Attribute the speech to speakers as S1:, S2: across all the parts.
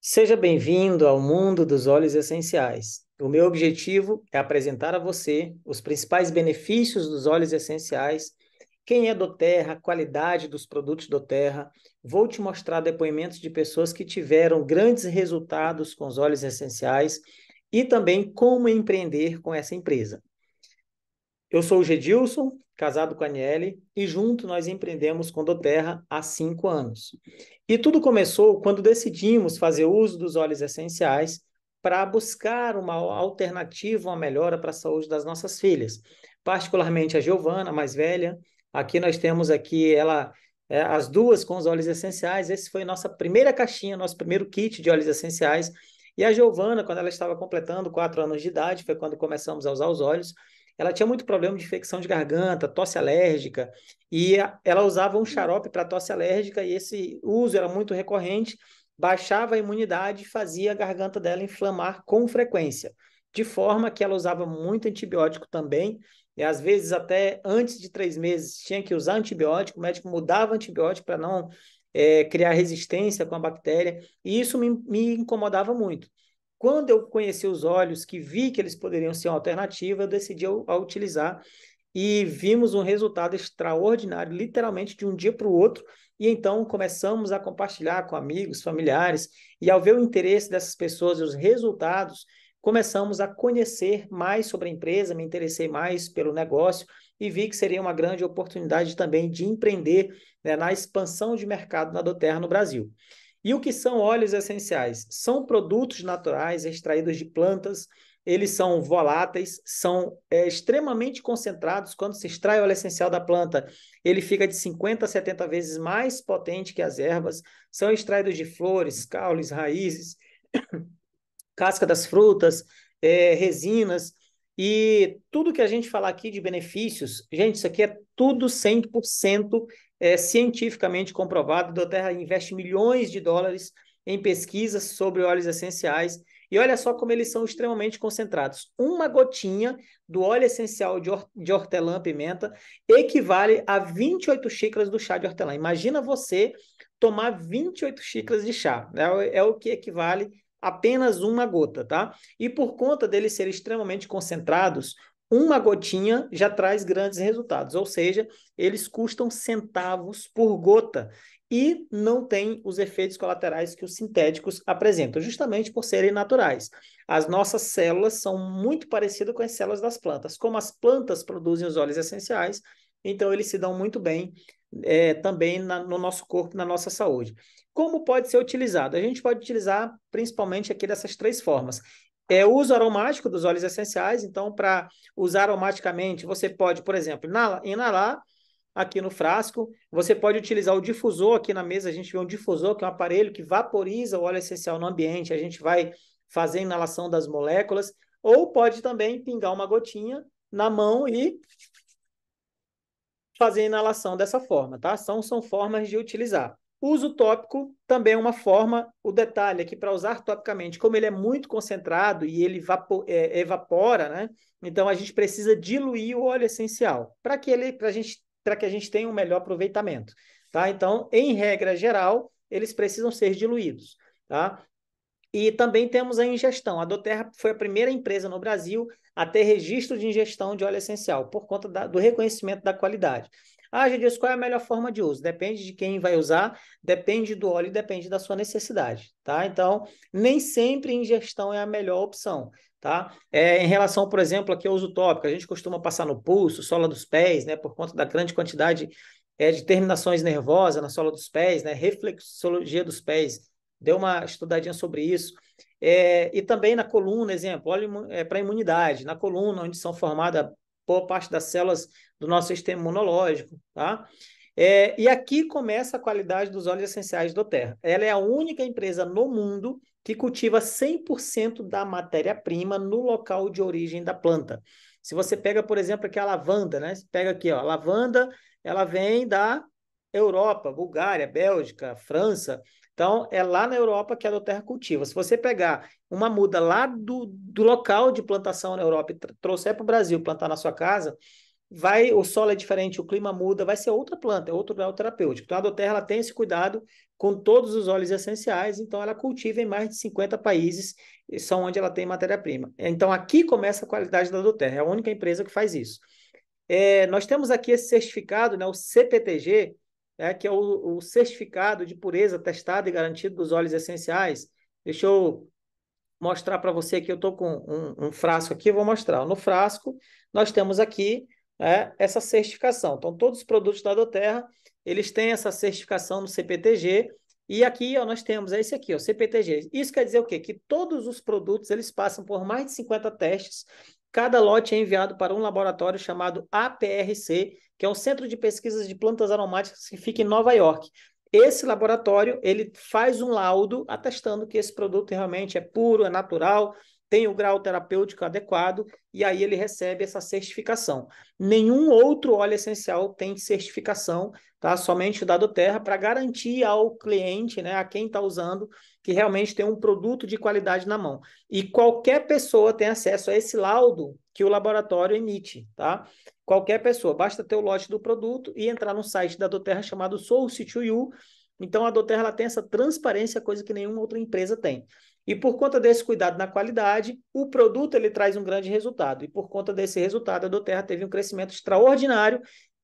S1: Seja bem-vindo ao mundo dos óleos essenciais. O meu objetivo é apresentar a você os principais benefícios dos óleos essenciais, quem é do Terra, a qualidade dos produtos do Terra. Vou te mostrar depoimentos de pessoas que tiveram grandes resultados com os óleos essenciais e também como empreender com essa empresa. Eu sou o Gedilson, casado com a Aniele, e junto nós empreendemos com Doterra há cinco anos. E tudo começou quando decidimos fazer uso dos óleos essenciais para buscar uma alternativa, uma melhora para a saúde das nossas filhas, particularmente a Giovana, a mais velha. Aqui nós temos aqui ela é, as duas com os óleos essenciais. Esse foi nossa primeira caixinha, nosso primeiro kit de óleos essenciais. E a Giovana, quando ela estava completando quatro anos de idade, foi quando começamos a usar os óleos ela tinha muito problema de infecção de garganta, tosse alérgica, e ela usava um xarope para tosse alérgica, e esse uso era muito recorrente, baixava a imunidade e fazia a garganta dela inflamar com frequência. De forma que ela usava muito antibiótico também, e às vezes até antes de três meses tinha que usar antibiótico, o médico mudava antibiótico para não é, criar resistência com a bactéria, e isso me, me incomodava muito. Quando eu conheci os olhos, que vi que eles poderiam ser uma alternativa, eu decidi a, a utilizar e vimos um resultado extraordinário, literalmente de um dia para o outro. E então começamos a compartilhar com amigos, familiares, e ao ver o interesse dessas pessoas e os resultados, começamos a conhecer mais sobre a empresa, me interessei mais pelo negócio e vi que seria uma grande oportunidade também de empreender né, na expansão de mercado na Doterra no Brasil. E o que são óleos essenciais? São produtos naturais extraídos de plantas, eles são voláteis, são é, extremamente concentrados. Quando se extrai óleo essencial da planta, ele fica de 50 a 70 vezes mais potente que as ervas. São extraídos de flores, caules, raízes, casca das frutas, é, resinas. E tudo que a gente falar aqui de benefícios, gente, isso aqui é tudo 100% é, cientificamente comprovado. Doterra investe milhões de dólares em pesquisas sobre óleos essenciais. E olha só como eles são extremamente concentrados. Uma gotinha do óleo essencial de, de hortelã-pimenta equivale a 28 xícaras do chá de hortelã. Imagina você tomar 28 xícaras de chá. Né? É o que equivale apenas uma gota, tá? E por conta deles serem extremamente concentrados, uma gotinha já traz grandes resultados, ou seja, eles custam centavos por gota e não tem os efeitos colaterais que os sintéticos apresentam, justamente por serem naturais. As nossas células são muito parecidas com as células das plantas. Como as plantas produzem os óleos essenciais, então eles se dão muito bem é, também na, no nosso corpo, na nossa saúde. Como pode ser utilizado? A gente pode utilizar principalmente aqui dessas três formas. É uso aromático dos óleos essenciais, então, para usar aromaticamente, você pode, por exemplo, inalar, aqui no frasco. Você pode utilizar o difusor aqui na mesa. A gente vê um difusor, que é um aparelho que vaporiza o óleo essencial no ambiente. A gente vai fazer a inalação das moléculas. Ou pode também pingar uma gotinha na mão e fazer a inalação dessa forma, tá? São, são formas de utilizar. Uso tópico também é uma forma, o detalhe é que para usar topicamente, como ele é muito concentrado e ele é, evapora, né? Então a gente precisa diluir o óleo essencial para que ele, para gente, para que a gente tenha um melhor aproveitamento, tá? Então, em regra geral, eles precisam ser diluídos, tá? E também temos a ingestão. A Doterra foi a primeira empresa no Brasil a ter registro de ingestão de óleo essencial, por conta da, do reconhecimento da qualidade. Ah, Jesus, qual é a melhor forma de uso? Depende de quem vai usar, depende do óleo, depende da sua necessidade, tá? Então, nem sempre ingestão é a melhor opção, tá? É, em relação, por exemplo, aqui ao uso tópico, a gente costuma passar no pulso, sola dos pés, né? Por conta da grande quantidade é, de terminações nervosas na sola dos pés, né? Reflexologia dos pés, deu uma estudadinha sobre isso. É, e também na coluna, exemplo, óleo é, para imunidade, na coluna, onde são formadas boa parte das células do nosso sistema imunológico, tá? É, e aqui começa a qualidade dos óleos essenciais do Terra. Ela é a única empresa no mundo que cultiva 100% da matéria-prima no local de origem da planta. Se você pega, por exemplo, aqui a lavanda, né? Você pega aqui, ó, a lavanda, ela vem da Europa, Bulgária, Bélgica, França. Então, é lá na Europa que a Adoterra cultiva. Se você pegar uma muda lá do, do local de plantação na Europa e trouxer para o Brasil plantar na sua casa, vai o solo é diferente, o clima muda, vai ser outra planta, é outro grau terapêutico. Então, a Adoterra ela tem esse cuidado com todos os óleos essenciais, então ela cultiva em mais de 50 países, são onde ela tem matéria-prima. Então, aqui começa a qualidade da Adoterra, é a única empresa que faz isso. É, nós temos aqui esse certificado, né, o CPTG, é, que é o, o certificado de pureza testado e garantido dos óleos essenciais. Deixa eu mostrar para você que eu estou com um, um, frasco aqui, vou mostrar. No frasco, nós temos aqui é, essa certificação. Então, todos os produtos da Doterra, eles têm essa certificação no CPTG, e aqui ó, nós temos é esse aqui, o CPTG. Isso quer dizer o quê? Que todos os produtos, eles passam por mais de 50 testes Cada lote é enviado para um laboratório chamado APRC, que é o Centro de Pesquisas de Plantas Aromáticas que fica em Nova York. Esse laboratório, ele faz um laudo atestando que esse produto realmente é puro, é natural, tem o grau terapêutico adequado e aí ele recebe essa certificação. Nenhum outro óleo essencial tem certificação, tá? Somente o dado terra para garantir ao cliente, né, a quem está usando, que realmente tem um produto de qualidade na mão. E qualquer pessoa tem acesso a esse laudo que o laboratório emite, tá? Qualquer pessoa, basta ter o lote do produto e entrar no site da Doterra chamado Soul to You. Então a Doterra ela tem essa transparência, coisa que nenhuma outra empresa tem. E por conta desse cuidado na qualidade, o produto ele traz um grande resultado. E por conta desse resultado, a Doterra teve um crescimento extraordinário,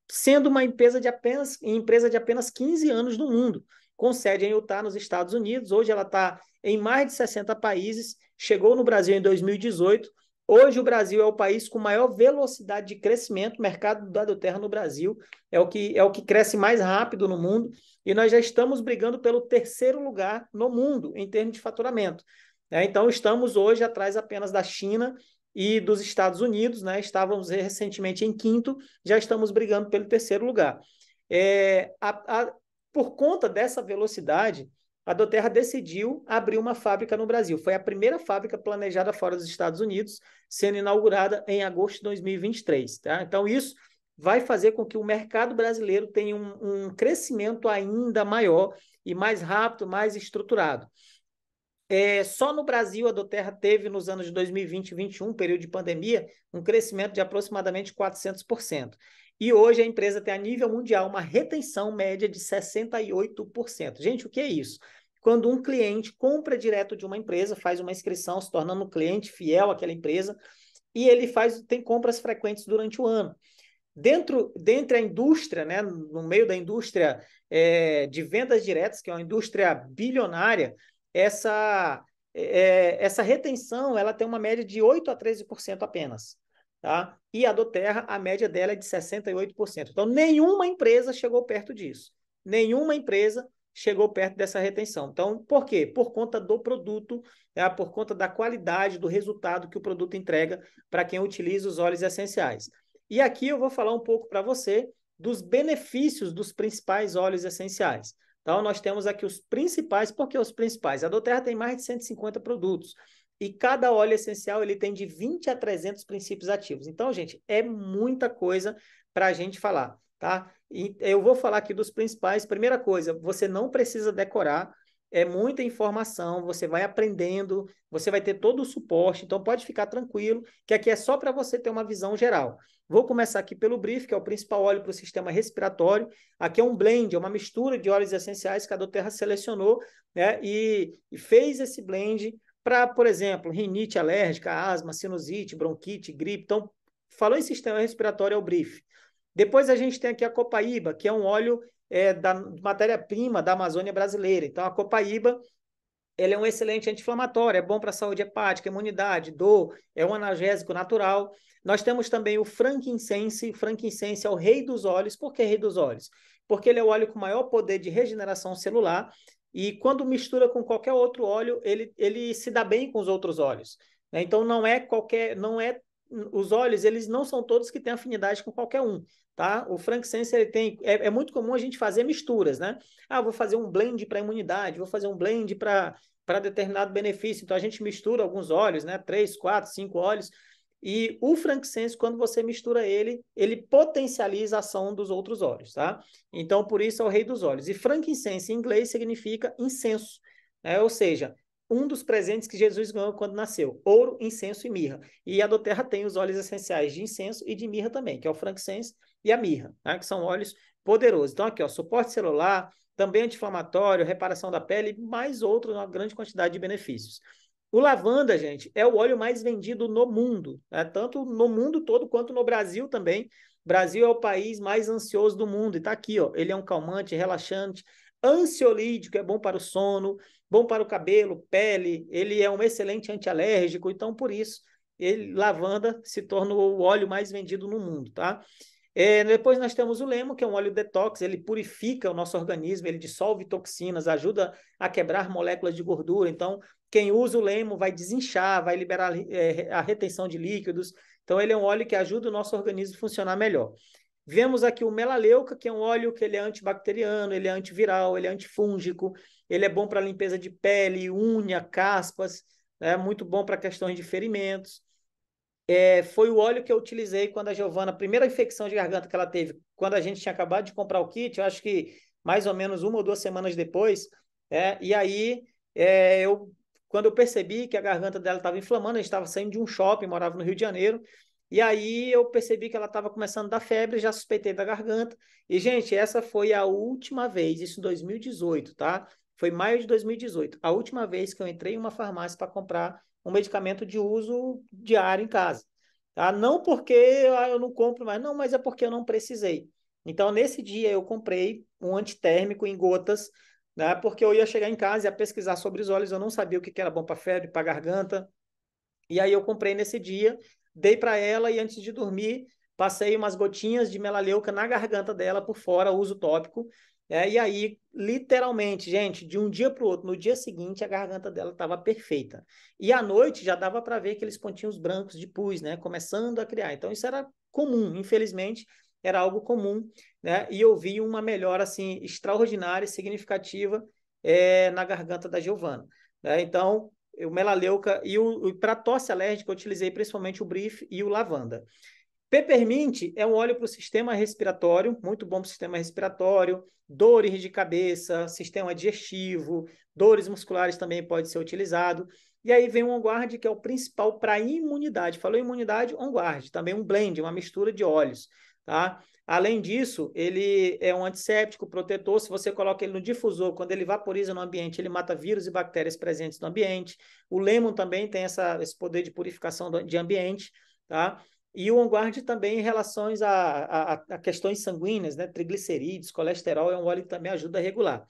S1: sendo uma empresa de apenas empresa de apenas 15 anos no mundo com sede em Utah, nos Estados Unidos. Hoje ela está em mais de 60 países, chegou no Brasil em 2018. Hoje o Brasil é o país com maior velocidade de crescimento, mercado da Terra no Brasil é o, que, é o que cresce mais rápido no mundo e nós já estamos brigando pelo terceiro lugar no mundo em termos de faturamento. Né? Então estamos hoje atrás apenas da China e dos Estados Unidos, né? estávamos recentemente em quinto, já estamos brigando pelo terceiro lugar. É, a, a, por conta dessa velocidade, a Doterra decidiu abrir uma fábrica no Brasil. Foi a primeira fábrica planejada fora dos Estados Unidos, sendo inaugurada em agosto de 2023. Tá? Então, isso vai fazer com que o mercado brasileiro tenha um, um crescimento ainda maior e mais rápido, mais estruturado. É, só no Brasil, a Doterra teve nos anos de 2020 e 2021, período de pandemia, um crescimento de aproximadamente 400%. E hoje a empresa tem a nível mundial uma retenção média de 68%. Gente, o que é isso? Quando um cliente compra direto de uma empresa, faz uma inscrição, se tornando um cliente fiel àquela empresa, e ele faz tem compras frequentes durante o ano. Dentro, dentro da indústria, né, no meio da indústria é, de vendas diretas, que é uma indústria bilionária, essa, é, essa retenção ela tem uma média de 8 a 13% apenas. Tá? E a do Terra, a média dela é de 68%. Então, nenhuma empresa chegou perto disso. Nenhuma empresa chegou perto dessa retenção. Então, por quê? Por conta do produto, né? por conta da qualidade, do resultado que o produto entrega para quem utiliza os óleos essenciais. E aqui eu vou falar um pouco para você dos benefícios dos principais óleos essenciais. Então, nós temos aqui os principais, porque os principais? A Doterra tem mais de 150 produtos. E cada óleo essencial ele tem de 20 a 300 princípios ativos. Então, gente, é muita coisa para a gente falar, tá? E eu vou falar aqui dos principais. Primeira coisa, você não precisa decorar. É muita informação, você vai aprendendo, você vai ter todo o suporte, então pode ficar tranquilo, que aqui é só para você ter uma visão geral. Vou começar aqui pelo brief, que é o principal óleo para o sistema respiratório. Aqui é um blend, é uma mistura de óleos essenciais que a Doterra selecionou né, e, e fez esse blend para, por exemplo, rinite alérgica, asma, sinusite, bronquite, gripe. Então, falou em sistema respiratório, é o brief. Depois a gente tem aqui a copaíba, que é um óleo é, da matéria-prima da Amazônia brasileira. Então, a copaíba ele é um excelente anti-inflamatório, é bom para a saúde hepática, imunidade, dor, é um analgésico natural. Nós temos também o frankincense. Frankincense é o rei dos óleos. Por que rei dos óleos? Porque ele é o óleo com maior poder de regeneração celular e quando mistura com qualquer outro óleo, ele, ele se dá bem com os outros óleos. Né? Então não é qualquer, não é os óleos, eles não são todos que têm afinidade com qualquer um, tá? O frankincense ele tem, é, é muito comum a gente fazer misturas, né? Ah, vou fazer um blend para imunidade, vou fazer um blend para para determinado benefício. Então a gente mistura alguns óleos, né? Três, quatro, cinco óleos e o frankincense, quando você mistura ele, ele potencializa a ação dos outros óleos, tá? Então, por isso é o rei dos óleos. E frankincense em inglês significa incenso, né? Ou seja, um dos presentes que Jesus ganhou quando nasceu: ouro, incenso e mirra. E a Doterra tem os óleos essenciais de incenso e de mirra também, que é o frankincense e a mirra, né? Que são óleos poderosos. Então, aqui, ó, suporte celular, também anti-inflamatório, reparação da pele, mais outros, uma grande quantidade de benefícios. O lavanda, gente, é o óleo mais vendido no mundo, né? tanto no mundo todo quanto no Brasil também. O Brasil é o país mais ansioso do mundo, e está aqui, ó. Ele é um calmante, relaxante, ansiolítico, é bom para o sono, bom para o cabelo, pele, ele é um excelente antialérgico, então por isso ele, lavanda se tornou o óleo mais vendido no mundo, tá? É, depois nós temos o lemo, que é um óleo detox, ele purifica o nosso organismo, ele dissolve toxinas, ajuda a quebrar moléculas de gordura. Então, quem usa o lemo vai desinchar, vai liberar é, a retenção de líquidos. Então, ele é um óleo que ajuda o nosso organismo a funcionar melhor. Vemos aqui o melaleuca, que é um óleo que ele é antibacteriano, ele é antiviral, ele é antifúngico, ele é bom para limpeza de pele, unha, caspas, é muito bom para questões de ferimentos é, foi o óleo que eu utilizei quando a Giovana, a primeira infecção de garganta que ela teve, quando a gente tinha acabado de comprar o kit, eu acho que mais ou menos uma ou duas semanas depois, é, e aí é, eu, quando eu percebi que a garganta dela estava inflamando, a gente estava saindo de um shopping, morava no Rio de Janeiro, e aí eu percebi que ela estava começando a dar febre, já suspeitei da garganta, e gente, essa foi a última vez, isso em 2018, tá? Foi maio de 2018, a última vez que eu entrei em uma farmácia para comprar um medicamento de uso diário em casa. Tá? Não porque ah, eu não compro mais, não, mas é porque eu não precisei. Então, nesse dia, eu comprei um antitérmico em gotas, né, porque eu ia chegar em casa e ia pesquisar sobre os olhos, eu não sabia o que era bom para febre, para garganta. E aí, eu comprei nesse dia, dei para ela e antes de dormir, passei umas gotinhas de melaleuca na garganta dela por fora, uso tópico. É, e aí, literalmente, gente, de um dia para o outro, no dia seguinte, a garganta dela estava perfeita. E à noite já dava para ver aqueles pontinhos brancos de pus, né? Começando a criar. Então, isso era comum, infelizmente, era algo comum, né? E eu vi uma melhora, assim, extraordinária e significativa é, na garganta da Giovana. Né? Então, o melaleuca e, o, e para tosse alérgica, eu utilizei principalmente o brief e o lavanda. Peppermint é um óleo para o sistema respiratório, muito bom para o sistema respiratório, dores de cabeça, sistema digestivo, dores musculares também pode ser utilizado. E aí vem o OnGuard, que é o principal para imunidade. Falou imunidade, OnGuard, também um blend, uma mistura de óleos, tá? Além disso, ele é um antisséptico, protetor. Se você coloca ele no difusor, quando ele vaporiza no ambiente, ele mata vírus e bactérias presentes no ambiente. O lemon também tem essa, esse poder de purificação de ambiente, tá? E o on-guard também em relações a, a, a, questões sanguíneas, né? triglicerídeos, colesterol, é um óleo que também ajuda a regular.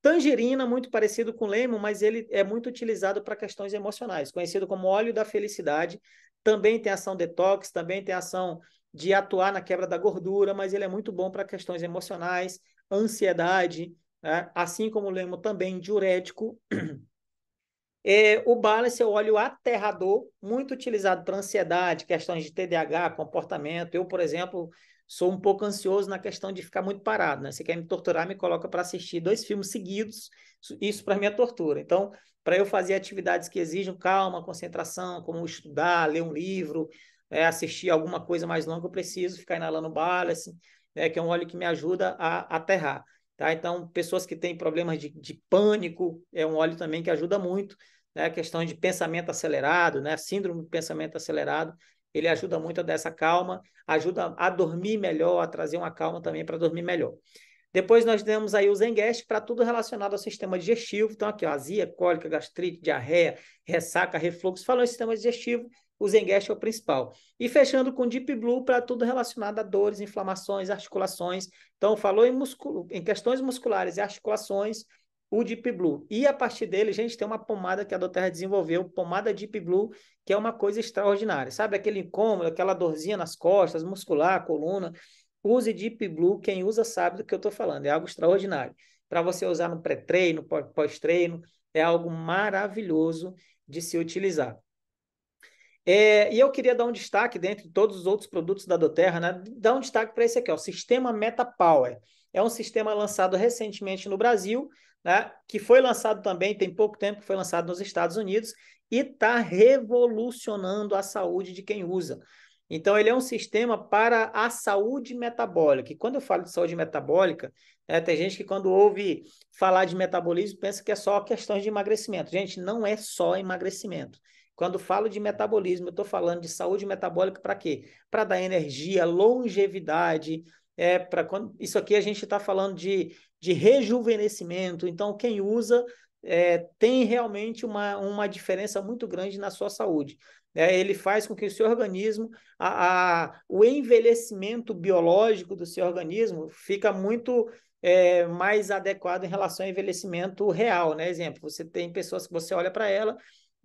S1: Tangerina, muito parecido com lemon, mas ele é muito utilizado para questões emocionais, conhecido como óleo da felicidade. Também tem ação detox, também tem ação de atuar na quebra da gordura, mas ele é muito bom para questões emocionais, ansiedade, né? assim como o lemon também diurético, é, o Balance é o óleo aterrador, muito utilizado para ansiedade, questões de TDAH, comportamento. Eu, por exemplo, sou um pouco ansioso na questão de ficar muito parado, né? Você quer me torturar, me coloca para assistir dois filmes seguidos, isso para mim é tortura. Então, para eu fazer atividades que exijam calma, concentração, como estudar, ler um livro, é, assistir alguma coisa mais longa, eu preciso ficar inalando Balance, é, que é um óleo que me ajuda a aterrar. Tá? Então, pessoas que têm problemas de, de pânico, é um óleo também que ajuda muito. Né? A questão de pensamento acelerado, né? síndrome de pensamento acelerado, ele ajuda muito a dar essa calma, ajuda a dormir melhor, a trazer uma calma também para dormir melhor. Depois nós temos aí o Zengest para tudo relacionado ao sistema digestivo. Então, aqui, ó, azia, cólica, gastrite, diarreia, ressaca, refluxo, falou em sistema digestivo o Zengest é o principal. E fechando com Deep Blue para tudo relacionado a dores, inflamações, articulações. Então, falou em, em questões musculares e articulações, o Deep Blue. E a partir dele, a gente tem uma pomada que a Doterra desenvolveu, pomada Deep Blue, que é uma coisa extraordinária. Sabe aquele incômodo, aquela dorzinha nas costas, muscular, coluna? Use Deep Blue, quem usa sabe do que eu estou falando, é algo extraordinário. Para você usar no pré-treino, pós-treino, é algo maravilhoso de se utilizar. É, e eu queria dar um destaque, dentre todos os outros produtos da Doterra, né, dar um destaque para esse aqui, o Sistema MetaPower. É um sistema lançado recentemente no Brasil, né, que foi lançado também, tem pouco tempo, que foi lançado nos Estados Unidos, e está revolucionando a saúde de quem usa. Então, ele é um sistema para a saúde metabólica. E quando eu falo de saúde metabólica, né, tem gente que, quando ouve falar de metabolismo, pensa que é só questão de emagrecimento. Gente, não é só emagrecimento. Quando falo de metabolismo, eu estou falando de saúde metabólica para quê? Para dar energia, longevidade. É para quando... Isso aqui a gente está falando de, de rejuvenescimento. Então, quem usa é, tem realmente uma, uma diferença muito grande na sua saúde. É, ele faz com que o seu organismo, a, a, o envelhecimento biológico do seu organismo fica muito é, mais adequado em relação ao envelhecimento real, né? Exemplo, você tem pessoas que você olha para ela,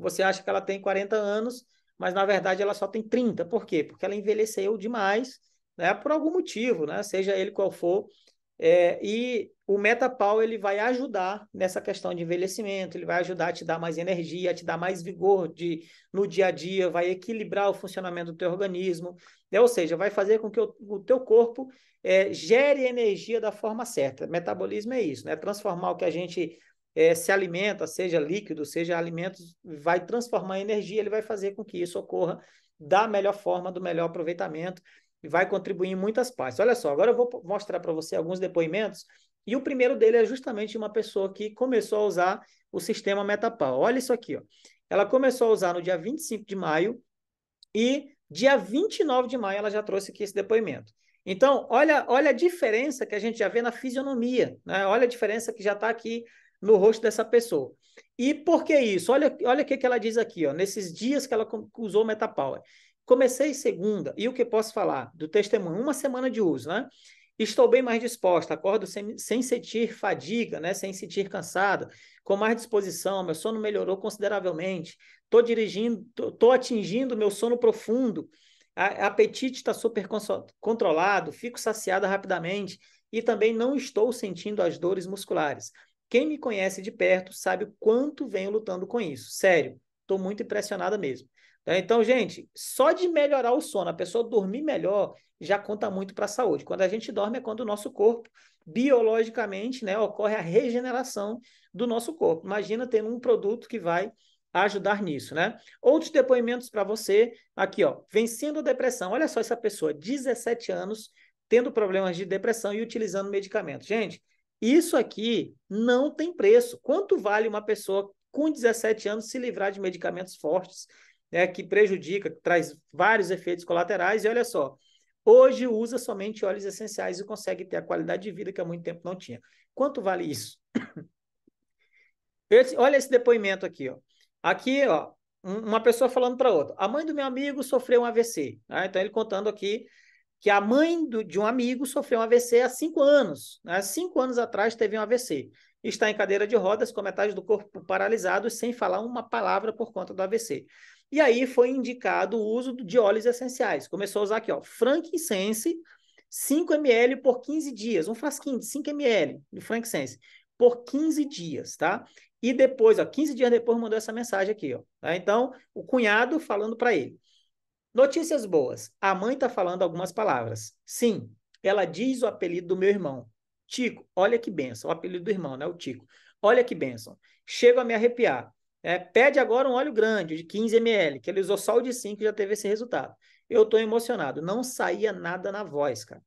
S1: você acha que ela tem 40 anos, mas na verdade ela só tem 30. Por quê? Porque ela envelheceu demais, né? Por algum motivo, né? Seja ele qual for. É, e o Metapau ele vai ajudar nessa questão de envelhecimento, ele vai ajudar a te dar mais energia, a te dar mais vigor de, no dia a dia, vai equilibrar o funcionamento do teu organismo, né? ou seja, vai fazer com que o, o teu corpo é, gere energia da forma certa. Metabolismo é isso, né? Transformar o que a gente é, se alimenta, seja líquido, seja alimentos, vai transformar em energia, ele vai fazer com que isso ocorra da melhor forma, do melhor aproveitamento, e vai contribuir em muitas partes. Olha só, agora eu vou mostrar para você alguns depoimentos, e o primeiro dele é justamente uma pessoa que começou a usar o sistema Metapau. Olha isso aqui, ó. Ela começou a usar no dia 25 de maio e dia 29 de maio ela já trouxe aqui esse depoimento. Então, olha, olha a diferença que a gente já vê na fisionomia, né? olha a diferença que já está aqui no rosto dessa pessoa. E por que isso? Olha, olha o que, que ela diz aqui, ó, nesses dias que ela usou Metapower. Comecei segunda, e o que posso falar? Do testemunho, uma semana de uso, né? Estou bem mais disposta, acordo sem, sem sentir fadiga, né? sem sentir cansada, com mais disposição, meu sono melhorou consideravelmente, estou dirigindo, estou atingindo meu sono profundo, a, apetite está super controlado, fico saciada rapidamente e também não estou sentindo as dores musculares. Quem me conhece de perto sabe o quanto venho lutando com isso. Sério, estou muito impressionada mesmo. Tá? Então, gente, só de melhorar o sono, a pessoa dormir melhor, já conta muito para a saúde. Quando a gente dorme é quando o nosso corpo, biologicamente, né, ocorre a regeneração do nosso corpo. Imagina ter um produto que vai ajudar nisso, né? Outros depoimentos para você, aqui, ó, vencendo a depressão. Olha só essa pessoa, 17 anos, tendo problemas de depressão e utilizando medicamentos. Gente, isso aqui não tem preço. Quanto vale uma pessoa com 17 anos se livrar de medicamentos fortes, né, que prejudica, que traz vários efeitos colaterais? E olha só, hoje usa somente óleos essenciais e consegue ter a qualidade de vida que há muito tempo não tinha. Quanto vale isso? Esse, olha esse depoimento aqui, ó. Aqui, ó, uma pessoa falando para outra. A mãe do meu amigo sofreu um AVC. Né? Então, ele contando aqui que a mãe do, de um amigo sofreu um AVC há cinco anos. Há né? cinco anos atrás teve um AVC. Está em cadeira de rodas, com metade do corpo paralisado, sem falar uma palavra por conta do AVC. E aí foi indicado o uso de óleos essenciais. Começou a usar aqui, ó, frankincense, 5 ml por 15 dias, um frasquinho de 5 ml de frankincense por 15 dias, tá? E depois, ó, 15 dias depois mandou essa mensagem aqui, ó. Tá? Então, o cunhado falando para ele. Notícias boas. A mãe está falando algumas palavras. Sim, ela diz o apelido do meu irmão. Tico, olha que benção. O apelido do irmão, né? O Tico. Olha que benção. Chego a me arrepiar. É, pede agora um óleo grande, de 15 ml, que ele usou só o de 5 e já teve esse resultado. Eu estou emocionado. Não saía nada na voz, cara.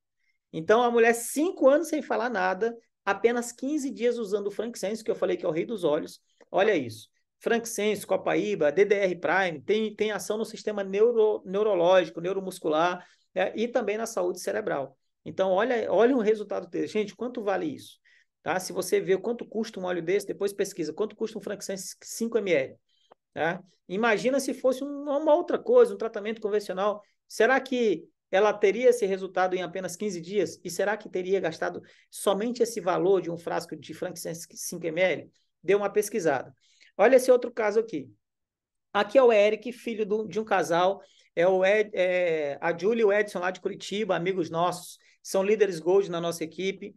S1: Então, a mulher, cinco anos sem falar nada, apenas 15 dias usando o Frank Sense, que eu falei que é o rei dos olhos. Olha isso francense, Copaíba, DDR Prime, tem, tem ação no sistema neuro, neurológico, neuromuscular né, e também na saúde cerebral. Então, olha, olha um resultado desse. Gente, quanto vale isso? Tá? Se você vê quanto custa um óleo desse, depois pesquisa quanto custa um frankincense 5 ml. Tá? Imagina se fosse uma outra coisa, um tratamento convencional. Será que ela teria esse resultado em apenas 15 dias? E será que teria gastado somente esse valor de um frasco de frankincense 5 ml? Deu uma pesquisada. Olha esse outro caso aqui. Aqui é o Eric, filho do, de um casal. É, o Ed, é a Julie e o Edson lá de Curitiba, amigos nossos. São líderes gold na nossa equipe.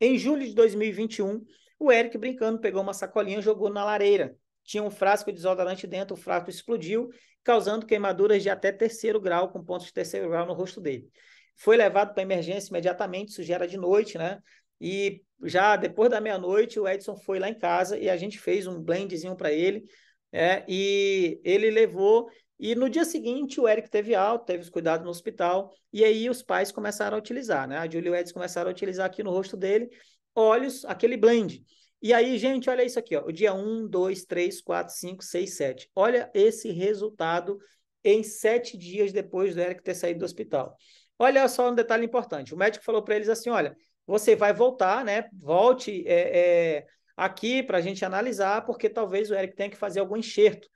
S1: Em julho de 2021, o Eric, brincando, pegou uma sacolinha e jogou na lareira. Tinha um frasco de desodorante dentro, o frasco explodiu, causando queimaduras de até terceiro grau, com pontos de terceiro grau no rosto dele. Foi levado para emergência imediatamente, isso de noite, né? E já depois da meia-noite, o Edson foi lá em casa e a gente fez um blendzinho para ele. É, e ele levou. E no dia seguinte, o Eric teve alta, teve os cuidados no hospital. E aí os pais começaram a utilizar, né? A Julia e o Edson começaram a utilizar aqui no rosto dele olhos, aquele blend. E aí, gente, olha isso aqui, ó. O dia 1, 2, 3, 4, 5, 6, 7. Olha esse resultado em sete dias depois do Eric ter saído do hospital. Olha só um detalhe importante. O médico falou para eles assim: olha, você vai voltar, né? Volte é, é, aqui para a gente analisar, porque talvez o Eric tenha que fazer algum enxerto.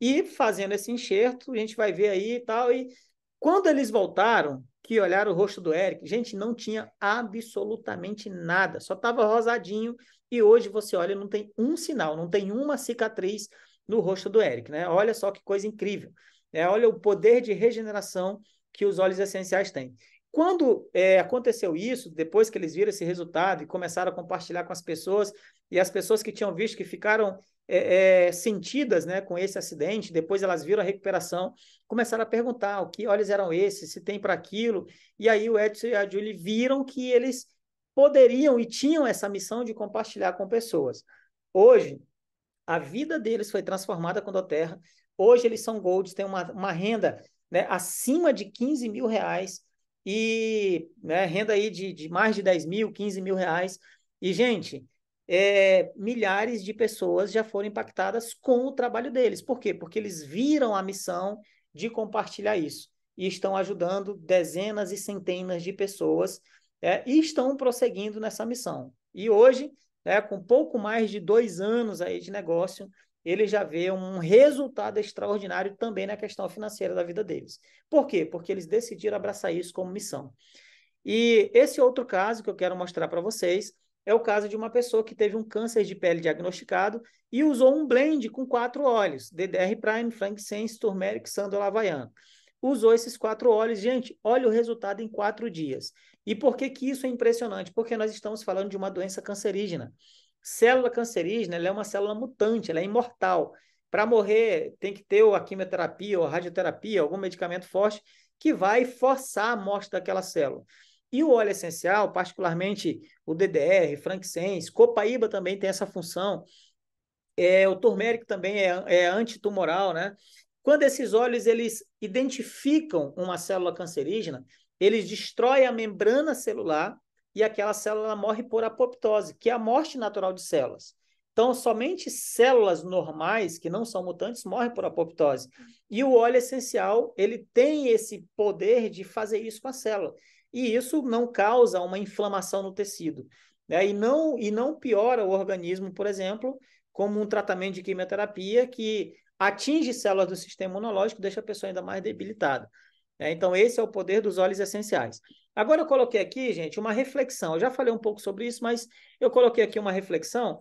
S1: E fazendo esse enxerto, a gente vai ver aí e tal. E quando eles voltaram, que olharam o rosto do Eric, gente, não tinha absolutamente nada, só estava rosadinho. E hoje você olha, não tem um sinal, não tem uma cicatriz no rosto do Eric, né? Olha só que coisa incrível. Né? Olha o poder de regeneração que os óleos essenciais têm. Quando é, aconteceu isso, depois que eles viram esse resultado e começaram a compartilhar com as pessoas, e as pessoas que tinham visto que ficaram é, é, sentidas né, com esse acidente, depois elas viram a recuperação, começaram a perguntar o que olhos eram esses, se tem para aquilo, e aí o Edson e a Julie viram que eles poderiam e tinham essa missão de compartilhar com pessoas. Hoje, a vida deles foi transformada com a Doterra, hoje eles são golds, têm uma, uma renda né, acima de 15 mil reais, e né, renda aí de, de, mais de 10 mil, 15 mil reais. E, gente, é, milhares de pessoas já foram impactadas com o trabalho deles. Por quê? Porque eles viram a missão de compartilhar isso e estão ajudando dezenas e centenas de pessoas é, e estão prosseguindo nessa missão. E hoje, né, com pouco mais de dois anos aí de negócio, ele já vê um resultado extraordinário também na questão financeira da vida deles. Por quê? Porque eles decidiram abraçar isso como missão. E esse outro caso que eu quero mostrar para vocês é o caso de uma pessoa que teve um câncer de pele diagnosticado e usou um blend com quatro óleos, DDR Prime, frankincense, turmeric, sândalo havaiano. Usou esses quatro óleos, gente, olha o resultado em quatro dias. E por que que isso é impressionante? Porque nós estamos falando de uma doença cancerígena. Célula cancerígena é uma célula mutante, ela é imortal. Para morrer, tem que ter ou a quimioterapia ou a radioterapia, algum medicamento forte que vai forçar a morte daquela célula. E o óleo essencial, particularmente o DDR, frankincense, copaíba também tem essa função. É, o turmérico também é, é antitumoral, né? Quando esses óleos eles identificam uma célula cancerígena, eles destroem a membrana celular e aquela célula morre por apoptose, que é a morte natural de células. Então, somente células normais, que não são mutantes, morrem por apoptose. E o óleo essencial, ele tem esse poder de fazer isso com a célula. E isso não causa uma inflamação no tecido. Né? E, não, e não piora o organismo, por exemplo, como um tratamento de quimioterapia que atinge células do sistema imunológico, deixa a pessoa ainda mais debilitada. Né? Então, esse é o poder dos óleos essenciais. Agora eu coloquei aqui, gente, uma reflexão. Eu já falei um pouco sobre isso, mas eu coloquei aqui uma reflexão,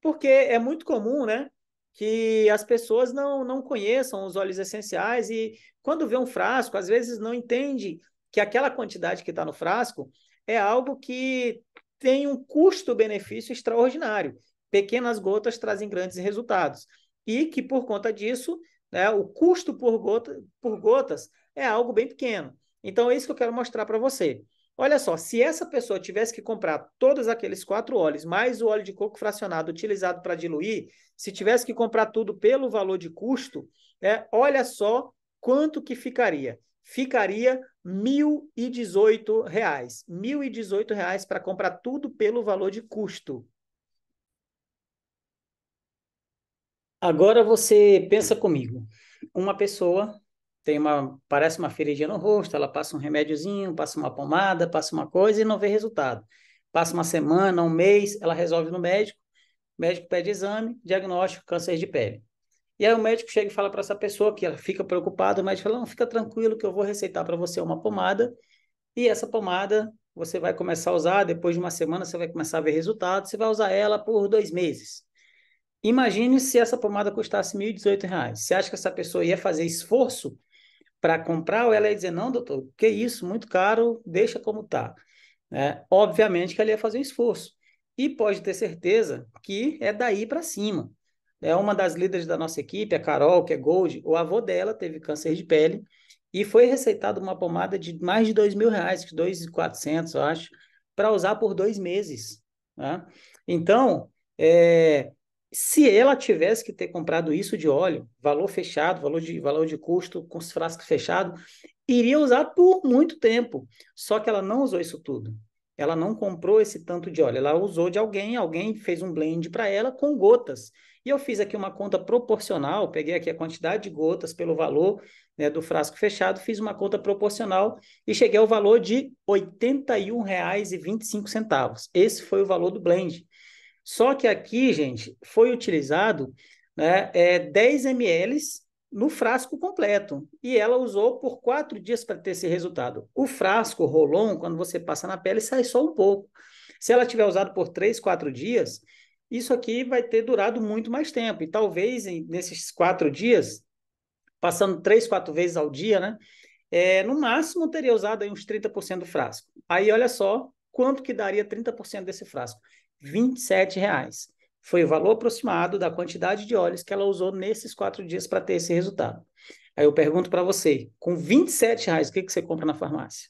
S1: porque é muito comum, né? Que as pessoas não, não conheçam os óleos essenciais e quando vê um frasco, às vezes não entende que aquela quantidade que está no frasco é algo que tem um custo-benefício extraordinário. Pequenas gotas trazem grandes resultados. E que, por conta disso, né, o custo por, gota, por gotas é algo bem pequeno. Então é isso que eu quero mostrar para você. Olha só, se essa pessoa tivesse que comprar todos aqueles quatro óleos, mais o óleo de coco fracionado utilizado para diluir, se tivesse que comprar tudo pelo valor de custo, é, olha só quanto que ficaria. Ficaria R$ 1.018. R$ 1.018 para comprar tudo pelo valor de custo. Agora você pensa comigo. Uma pessoa tem uma parece uma feridinha no rosto, ela passa um remédiozinho, passa uma pomada, passa uma coisa e não vê resultado. Passa uma semana, um mês, ela resolve no médico, o médico pede exame, diagnóstico, câncer de pele. E aí o médico chega e fala para essa pessoa que ela fica preocupada, o médico fala: "Não, fica tranquilo que eu vou receitar para você uma pomada e essa pomada você vai começar a usar, depois de uma semana você vai começar a ver resultado, você vai usar ela por dois meses. Imagine se essa pomada custasse R$ 1.018. Você acha que essa pessoa ia fazer esforço para comprar, ou ela ia dizer, não, doutor, que isso, muito caro, deixa como está. É, né? obviamente que ela ia fazer um esforço. E pode ter certeza que é daí para cima. É uma das líderes da nossa equipe, a Carol, que é Gold, o avô dela teve câncer de pele e foi receitado uma pomada de mais de dois mil reais, dois e quatrocentos, eu acho, para usar por dois meses. Né? Então, é, se ela tivesse que ter comprado isso de óleo, valor fechado, valor de, valor de custo com os frascos fechados, iria usar por muito tempo. Só que ela não usou isso tudo. Ela não comprou esse tanto de óleo. Ela usou de alguém, alguém fez um blend para ela com gotas. E eu fiz aqui uma conta proporcional, peguei aqui a quantidade de gotas pelo valor né, do frasco fechado, fiz uma conta proporcional e cheguei ao valor de R$ 81,25. Esse foi o valor do blend. Só que aqui, gente, foi utilizado né, é, 10 ml no frasco completo. E ela usou por quatro dias para ter esse resultado. O frasco Rolon, quando você passa na pele, sai só um pouco. Se ela tiver usado por três, quatro dias, isso aqui vai ter durado muito mais tempo. E talvez em, nesses quatro dias, passando três, quatro vezes ao dia, né? É, no máximo teria usado aí uns 30% do frasco. Aí olha só quanto que daria 30% desse frasco. 27 reais. Foi o valor aproximado da quantidade de óleos que ela usou nesses quatro dias para ter esse resultado. Aí eu pergunto para você, com 27 reais, o que, que você compra na farmácia?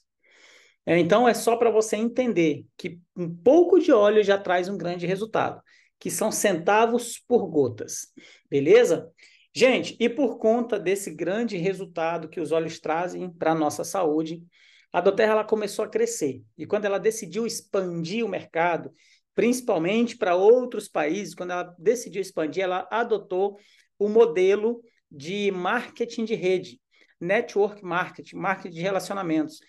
S1: É, então é só para você entender que um pouco de óleo já traz um grande resultado, que são centavos por gotas, beleza? Gente, e por conta desse grande resultado que os óleos trazem para a nossa saúde, a Doterra ela começou a crescer. E quando ela decidiu expandir o mercado principalmente para outros países, quando ela decidiu expandir, ela adotou o modelo de marketing de rede, network marketing, marketing de relacionamentos.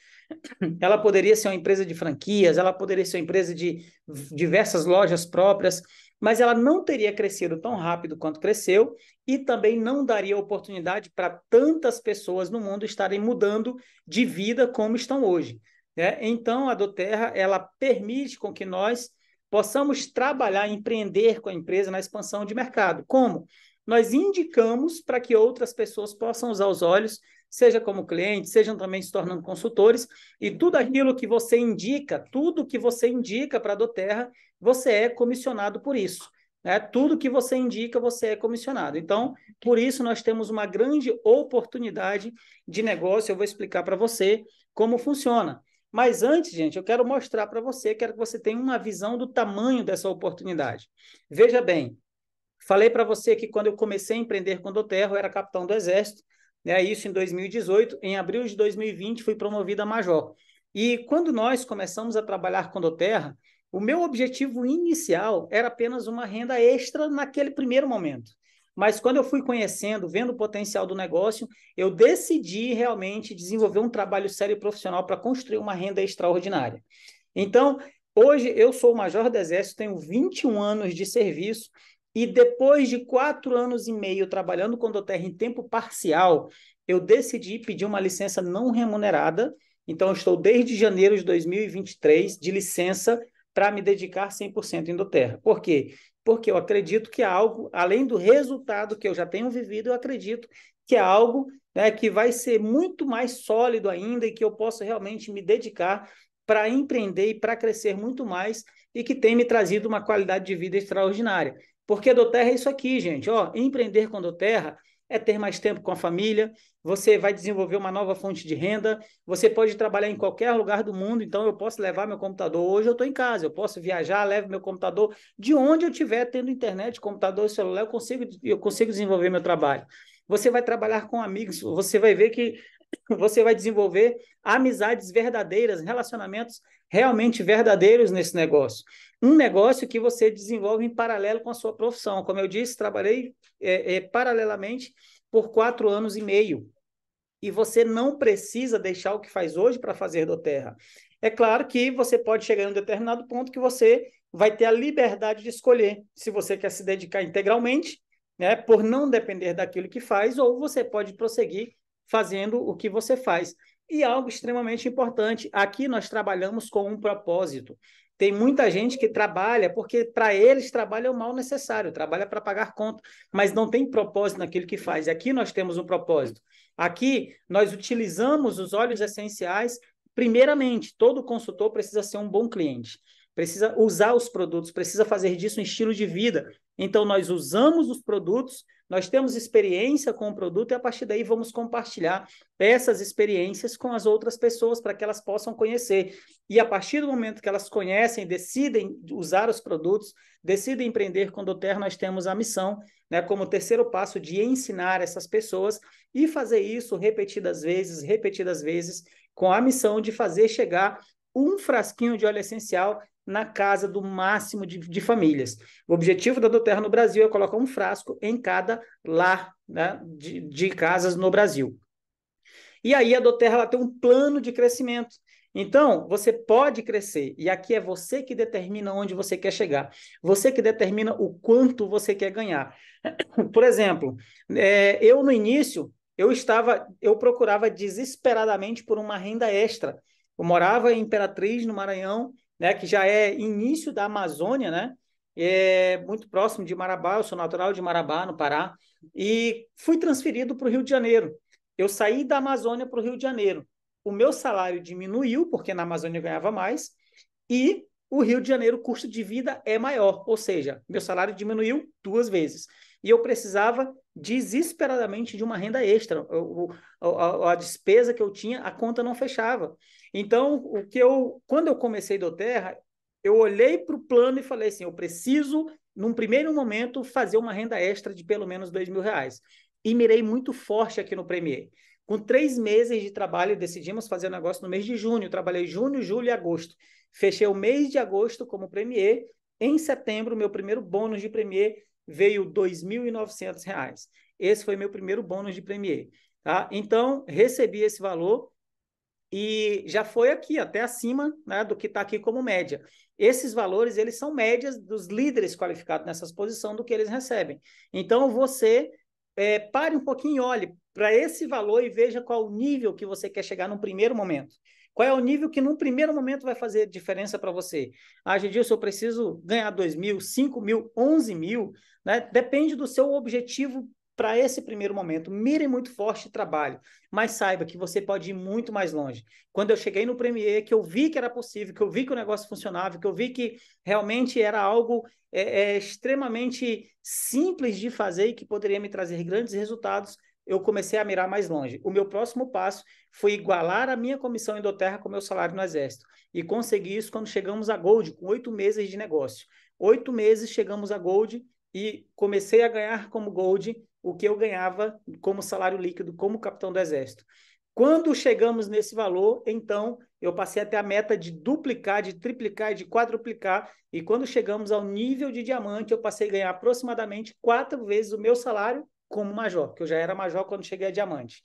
S1: Ela poderia ser uma empresa de franquias, ela poderia ser uma empresa de diversas lojas próprias, mas ela não teria crescido tão rápido quanto cresceu e também não daria oportunidade para tantas pessoas no mundo estarem mudando de vida como estão hoje. Né? Então, a Doterra ela permite com que nós possamos trabalhar, empreender com a empresa na expansão de mercado. Como? Nós indicamos para que outras pessoas possam usar os olhos, seja como cliente, sejam também se tornando consultores, e tudo aquilo que você indica, tudo que você indica para a Doterra, você é comissionado por isso. Né? Tudo que você indica, você é comissionado. Então, por isso, nós temos uma grande oportunidade de negócio. Eu vou explicar para você como funciona. Mas antes, gente, eu quero mostrar para você, quero que você tenha uma visão do tamanho dessa oportunidade. Veja bem, falei para você que quando eu comecei a empreender com o Doterro, eu era capitão do Exército, né? isso em 2018. Em abril de 2020, fui promovido a major. E quando nós começamos a trabalhar com o Doterra, o meu objetivo inicial era apenas uma renda extra naquele primeiro momento. Mas quando eu fui conhecendo, vendo o potencial do negócio, eu decidi realmente desenvolver um trabalho sério e profissional para construir uma renda extraordinária. Então, hoje eu sou major do Exército, tenho 21 anos de serviço e depois de quatro anos e meio trabalhando com o Doterra em tempo parcial, eu decidi pedir uma licença não remunerada. Então, estou desde janeiro de 2023 de licença para me dedicar 100% em Doterra. Por quê? porque eu acredito que é algo, além do resultado que eu já tenho vivido, eu acredito que é algo né, que vai ser muito mais sólido ainda e que eu possa realmente me dedicar para empreender e para crescer muito mais e que tem me trazido uma qualidade de vida extraordinária. Porque a Doterra é isso aqui, gente. Ó, empreender com a Doterra é ter mais tempo com a família, você vai desenvolver uma nova fonte de renda, você pode trabalhar em qualquer lugar do mundo, então eu posso levar meu computador. Hoje eu estou em casa, eu posso viajar, levo meu computador. De onde eu estiver tendo internet, computador, celular, eu consigo, eu consigo desenvolver meu trabalho. Você vai trabalhar com amigos, você vai ver que você vai desenvolver amizades verdadeiras, relacionamentos realmente verdadeiros nesse negócio. Um negócio que você desenvolve em paralelo com a sua profissão. Como eu disse, trabalhei é, é, paralelamente por quatro anos e meio. E você não precisa deixar o que faz hoje para fazer do Terra. É claro que você pode chegar em um determinado ponto que você vai ter a liberdade de escolher se você quer se dedicar integralmente, né, por não depender daquilo que faz, ou você pode prosseguir fazendo o que você faz. E algo extremamente importante, aqui nós trabalhamos com um propósito. Tem muita gente que trabalha porque para eles trabalha o mal necessário, trabalha para pagar conta, mas não tem propósito naquilo que faz. e Aqui nós temos um propósito. Aqui nós utilizamos os óleos essenciais. Primeiramente, todo consultor precisa ser um bom cliente, precisa usar os produtos, precisa fazer disso um estilo de vida. Então nós usamos os produtos nós temos experiência com o produto e a partir daí vamos compartilhar essas experiências com as outras pessoas para que elas possam conhecer. E a partir do momento que elas conhecem, decidem usar os produtos, decidem empreender com o Doter, nós temos a missão, né, como terceiro passo de ensinar essas pessoas e fazer isso repetidas vezes, repetidas vezes, com a missão de fazer chegar um frasquinho de óleo essencial na casa do máximo de, de famílias. O objetivo da Doterra no Brasil é colocar um frasco em cada lar né, de, de casas no Brasil. E aí a Doterra ela tem um plano de crescimento. Então, você pode crescer, e aqui é você que determina onde você quer chegar, você que determina o quanto você quer ganhar. Por exemplo, é, eu no início, eu estava, eu procurava desesperadamente por uma renda extra. Eu morava em Imperatriz, no Maranhão, né, que já é início da Amazônia, né? É muito próximo de Marabá, eu sou natural de Marabá, no Pará, e fui transferido para o Rio de Janeiro. Eu saí da Amazônia para o Rio de Janeiro. O meu salário diminuiu, porque na Amazônia eu ganhava mais, e o Rio de Janeiro, o custo de vida é maior, ou seja, meu salário diminuiu duas vezes. E eu precisava desesperadamente de uma renda extra. Eu, a, a, despesa que eu tinha, a conta não fechava. Então, o que eu, quando eu comecei do Terra, eu olhei para o plano e falei assim: eu preciso, num primeiro momento, fazer uma renda extra de pelo menos dois mil reais. E mirei muito forte aqui no Premier. Com três meses de trabalho, decidimos fazer o negócio no mês de junho. Trabalhei junho, julho e agosto. Fechei o mês de agosto como Premier. Em setembro, meu primeiro bônus de Premier veio R$ 2.900. Esse foi meu primeiro bônus de Premier. Tá? Então, recebi esse valor e já foi aqui, até acima né, do que está aqui como média. Esses valores, eles são médias dos líderes qualificados nessas posições do que eles recebem. Então, você é, pare um pouquinho e olhe para esse valor e veja qual o nível que você quer chegar no primeiro momento. Qual é o nível que, num primeiro momento, vai fazer diferença para você? Ah, Gedilson, eu preciso ganhar 2 mil, 5 mil, 11 mil. Né? Depende do seu objetivo para esse primeiro momento. Mire muito forte trabalho, mas saiba que você pode ir muito mais longe. Quando eu cheguei no Premier, que eu vi que era possível, que eu vi que o negócio funcionava, que eu vi que realmente era algo é, é, extremamente simples de fazer e que poderia me trazer grandes resultados, eu comecei a mirar mais longe. O meu próximo passo foi igualar a minha comissão em Doterra com o meu salário no Exército. E consegui isso quando chegamos a Gold, com oito meses de negócio. Oito meses chegamos a Gold e comecei a ganhar como Gold o que eu ganhava como salário líquido, como capitão do Exército. Quando chegamos nesse valor, então eu passei até a meta de duplicar, de triplicar e de quadruplicar. E quando chegamos ao nível de diamante, eu passei a ganhar aproximadamente quatro vezes o meu salário como major, que eu já era major quando cheguei a diamante.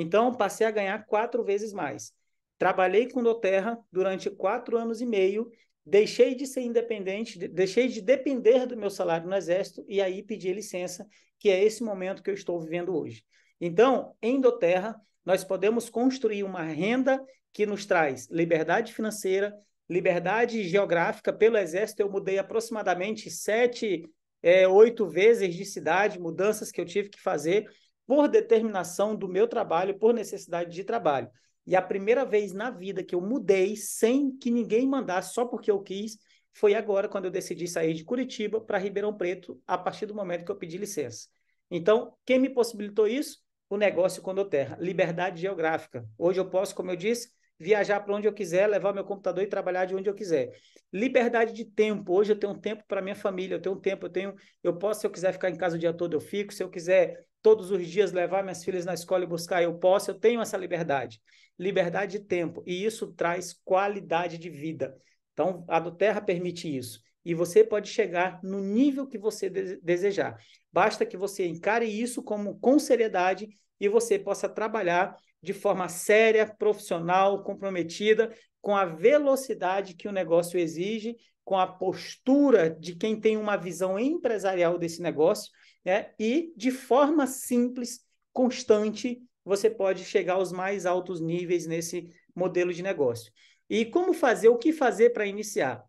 S1: Então, passei a ganhar quatro vezes mais. Trabalhei com Doterra durante quatro anos e meio, deixei de ser independente, deixei de depender do meu salário no Exército e aí pedi licença, que é esse momento que eu estou vivendo hoje. Então, em Doterra, nós podemos construir uma renda que nos traz liberdade financeira, liberdade geográfica. Pelo Exército, eu mudei aproximadamente sete, é, oito vezes de cidade, mudanças que eu tive que fazer por determinação do meu trabalho, por necessidade de trabalho. E a primeira vez na vida que eu mudei sem que ninguém mandasse, só porque eu quis, foi agora quando eu decidi sair de Curitiba para Ribeirão Preto, a partir do momento que eu pedi licença. Então, quem me possibilitou isso? O negócio Condoterra, liberdade geográfica. Hoje eu posso, como eu disse, viajar para onde eu quiser, levar meu computador e trabalhar de onde eu quiser. Liberdade de tempo. Hoje eu tenho tempo para minha família, eu tenho tempo, eu tenho, eu posso, se eu quiser ficar em casa o dia todo, eu fico, se eu quiser todos os dias levar minhas filhas na escola e buscar, eu posso, eu tenho essa liberdade. Liberdade de tempo, e isso traz qualidade de vida. Então, a do Terra permite isso. E você pode chegar no nível que você desejar. Basta que você encare isso como com seriedade e você possa trabalhar de forma séria, profissional, comprometida, com a velocidade que o negócio exige, com a postura de quem tem uma visão empresarial desse negócio né? e de forma simples, constante, você pode chegar aos mais altos níveis nesse modelo de negócio. E como fazer, o que fazer para iniciar?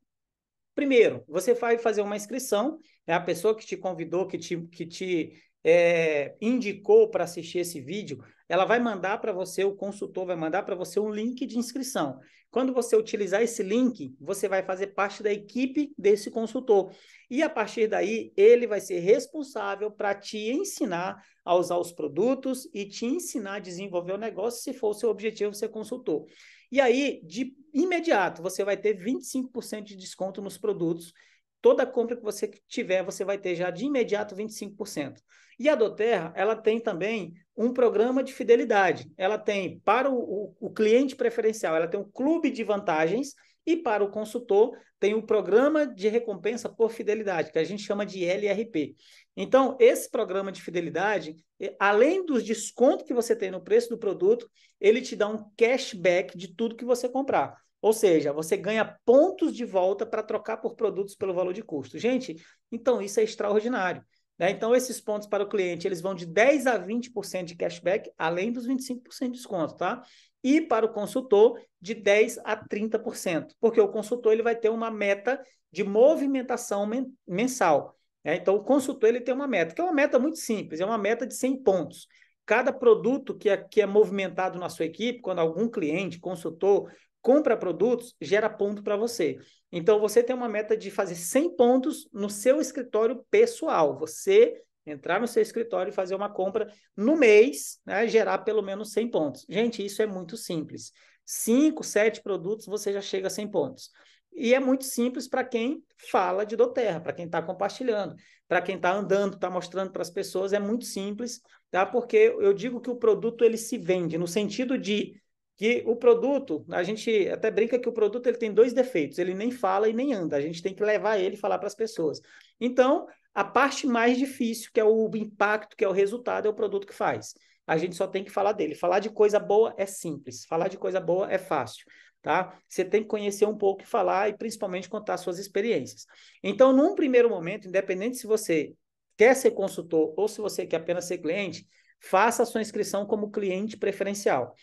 S1: Primeiro, você vai fazer uma inscrição, é a pessoa que te convidou, que te, que te é, indicou para assistir esse vídeo, ela vai mandar para você, o consultor vai mandar para você um link de inscrição. Quando você utilizar esse link, você vai fazer parte da equipe desse consultor. E a partir daí, ele vai ser responsável para te ensinar a usar os produtos e te ensinar a desenvolver o negócio, se for o seu objetivo ser consultor. E aí, de imediato, você vai ter 25% de desconto nos produtos. Toda compra que você tiver, você vai ter já de imediato 25%. E a Doterra, ela tem também um programa de fidelidade. Ela tem para o, o, o cliente preferencial, ela tem um clube de vantagens e para o consultor tem o um programa de recompensa por fidelidade, que a gente chama de LRP. Então, esse programa de fidelidade, além dos descontos que você tem no preço do produto, ele te dá um cashback de tudo que você comprar. Ou seja, você ganha pontos de volta para trocar por produtos pelo valor de custo. Gente, então isso é extraordinário. Né? Então, esses pontos para o cliente, eles vão de 10% a 20% de cashback, além dos 25% de desconto, tá? E para o consultor, de 10% a 30%, porque o consultor ele vai ter uma meta de movimentação mensal. Né? Então, o consultor ele tem uma meta, que é uma meta muito simples, é uma meta de 100 pontos. Cada produto que é, que é movimentado na sua equipe, quando algum cliente, consultor, compra produtos, gera ponto para você. Então, você tem uma meta de fazer 100 pontos no seu escritório pessoal. Você entrar no seu escritório e fazer uma compra no mês, né, gerar pelo menos 100 pontos. Gente, isso é muito simples. 5, 7 produtos, você já chega a 100 pontos. E é muito simples para quem fala de doTERRA, para quem está compartilhando, para quem está andando, está mostrando para as pessoas, é muito simples, tá? Porque eu digo que o produto ele se vende no sentido de que o produto, a gente até brinca que o produto ele tem dois defeitos, ele nem fala e nem anda, a gente tem que levar ele e falar para as pessoas. Então, a parte mais difícil, que é o impacto, que é o resultado, é o produto que faz. A gente só tem que falar dele. Falar de coisa boa é simples, falar de coisa boa é fácil, tá? Você tem que conhecer um pouco e falar e principalmente contar suas experiências. Então, num primeiro momento, independente se você quer ser consultor ou se você quer apenas ser cliente, faça a sua inscrição como cliente preferencial.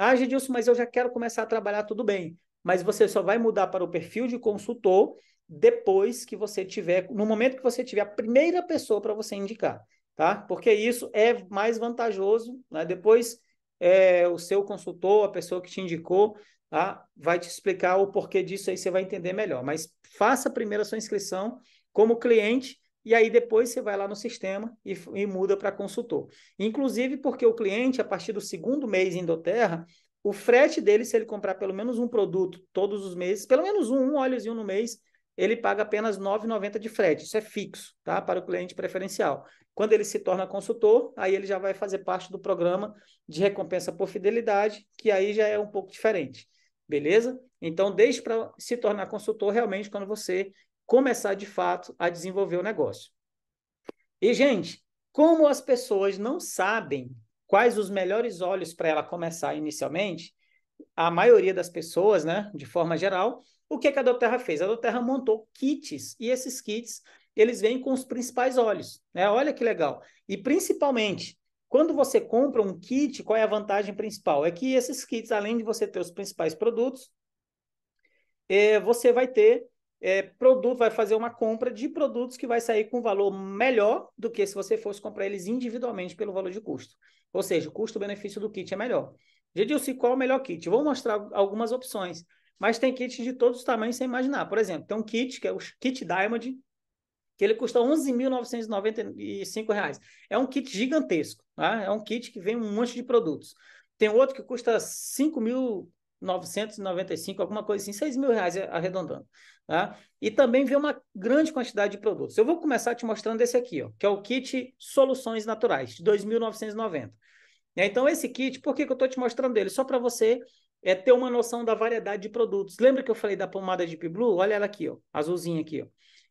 S1: Ah, Gedilson, mas eu já quero começar a trabalhar, tudo bem. Mas você só vai mudar para o perfil de consultor depois que você tiver, no momento que você tiver a primeira pessoa para você indicar, tá? Porque isso é mais vantajoso, né? Depois é, o seu consultor, a pessoa que te indicou, tá? vai te explicar o porquê disso aí, você vai entender melhor. Mas faça primeiro a sua inscrição como cliente e aí depois você vai lá no sistema e, e muda para consultor. Inclusive porque o cliente, a partir do segundo mês em Doterra, o frete dele, se ele comprar pelo menos um produto todos os meses, pelo menos um, um óleozinho no mês, ele paga apenas R$ 9,90 de frete. Isso é fixo, tá? Para o cliente preferencial. Quando ele se torna consultor, aí ele já vai fazer parte do programa de recompensa por fidelidade, que aí já é um pouco diferente. Beleza? Então, desde para se tornar consultor, realmente, quando você começar de fato a desenvolver o negócio. E, gente, como as pessoas não sabem quais os melhores olhos para ela começar inicialmente, a maioria das pessoas, né, de forma geral, o que, que a Doterra fez? A Doterra montou kits, e esses kits eles vêm com os principais olhos. Né? Olha que legal. E principalmente, quando você compra um kit, qual é a vantagem principal? É que esses kits, além de você ter os principais produtos, eh, você vai ter é, produto, vai fazer uma compra de produtos que vai sair com valor melhor do que se você fosse comprar eles individualmente pelo valor de custo. Ou seja, o custo-benefício do kit é melhor. Gedilson, qual é o melhor kit? vou mostrar algumas opções, mas tem kits de todos os tamanhos sem imaginar. Por exemplo, tem um kit, que é o kit Diamond, que ele custa R$ 11.995. É um kit gigantesco, tá? é um kit que vem um monte de produtos. Tem outro que custa 5 mil 995, alguma coisa assim, 6 mil reais arredondando. Tá? E também vem uma grande quantidade de produtos. Eu vou começar te mostrando esse aqui, ó, que é o kit Soluções Naturais, de 2.990. Né? Então, esse kit, por que, que eu estou te mostrando ele? Só para você é, ter uma noção da variedade de produtos. Lembra que eu falei da pomada Deep Blue? Olha ela aqui, ó, azulzinha aqui. Ó.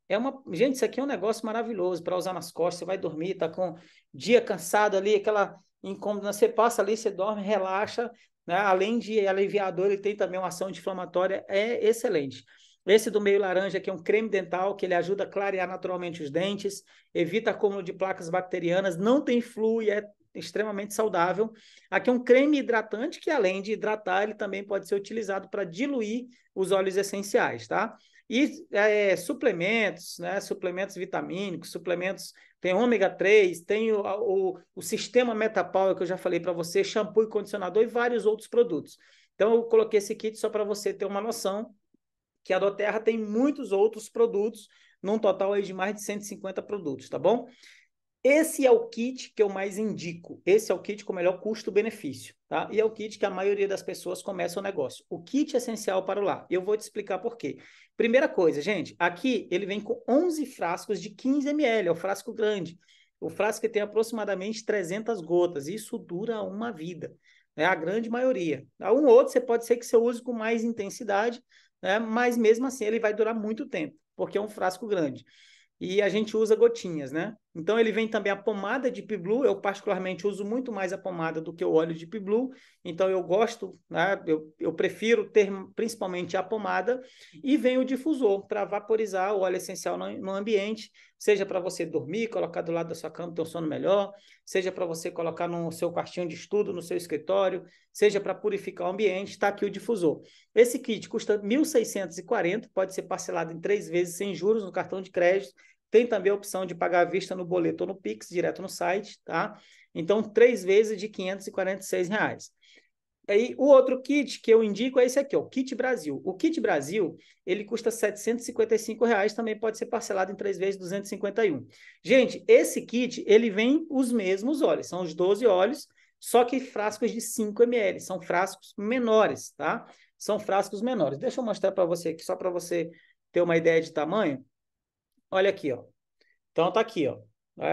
S1: É uma... Gente, isso aqui é um negócio maravilhoso para usar nas costas. Você vai dormir, tá com dia cansado ali, aquela incômoda. Né? você passa ali, você dorme, relaxa, né? Além de aliviador, ele tem também uma ação anti-inflamatória é excelente. Esse do meio laranja aqui é um creme dental que ele ajuda a clarear naturalmente os dentes, evita acúmulo de placas bacterianas, não tem flu e é extremamente saudável. Aqui é um creme hidratante que além de hidratar, ele também pode ser utilizado para diluir os óleos essenciais, tá? E é, suplementos, né? suplementos vitamínicos, suplementos, tem ômega 3, tem o, o, o sistema Metapower que eu já falei para você, shampoo e condicionador e vários outros produtos. Então eu coloquei esse kit só para você ter uma noção que a Doterra tem muitos outros produtos, num total aí de mais de 150 produtos, tá bom? Esse é o kit que eu mais indico. Esse é o kit com melhor custo-benefício, tá? E é o kit que a maioria das pessoas começa o negócio. O kit essencial para o lar. Eu vou te explicar por quê. Primeira coisa, gente, aqui ele vem com 11 frascos de 15 ml, é o frasco grande. O frasco que tem aproximadamente 300 gotas, isso dura uma vida, né? a grande maioria. Um outro você pode ser que você use com mais intensidade, né? mas mesmo assim ele vai durar muito tempo, porque é um frasco grande. E a gente usa gotinhas, né? Então ele vem também a pomada de Deep Blue, eu particularmente uso muito mais a pomada do que o óleo de Deep Blue, então eu gosto, né? eu, eu prefiro ter principalmente a pomada, e vem o difusor para vaporizar o óleo essencial no, no ambiente, seja para você dormir, colocar do lado da sua cama, ter um sono melhor, seja para você colocar no seu quartinho de estudo, no seu escritório, seja para purificar o ambiente, está aqui o difusor. Esse kit custa R$ 1.640, pode ser parcelado em três vezes sem juros no cartão de crédito, tem também a opção de pagar à vista no boleto ou no Pix, direto no site, tá? Então, três vezes de R$ reais. Aí, o outro kit que eu indico é esse aqui, ó, o Kit Brasil. O Kit Brasil, ele custa R$ reais, também pode ser parcelado em três vezes 251. Gente, esse kit, ele vem os mesmos óleos, são os 12 óleos, só que frascos de 5 ml, são frascos menores, tá? São frascos menores. Deixa eu mostrar para você aqui, só para você ter uma ideia de tamanho. Olha aqui, ó. Então tá aqui, ó.